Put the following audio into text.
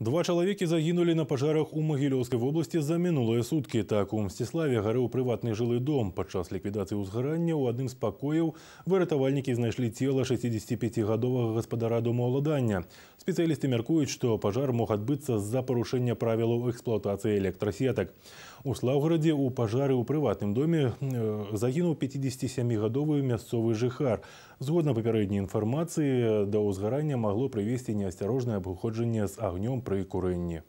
Два человеки загинули на пожарах у Могилевской области за минулые сутки. Так, у Мстиславі горел приватный жилий дом. подчас ликвидации узгорания у э, одним з покоїв вирятувальники знайшли тіло 65-годового господара домоуладання. Спеціалісти мяркують, що пожар мог отбыться за порушение правил эксплуатации электросеток. У Славгороде у пожари у приватном доме загинул 57-годовий місцевий жихар. Згодно попередней информации до узгорания могло привести неосторожное обходження з огнем про її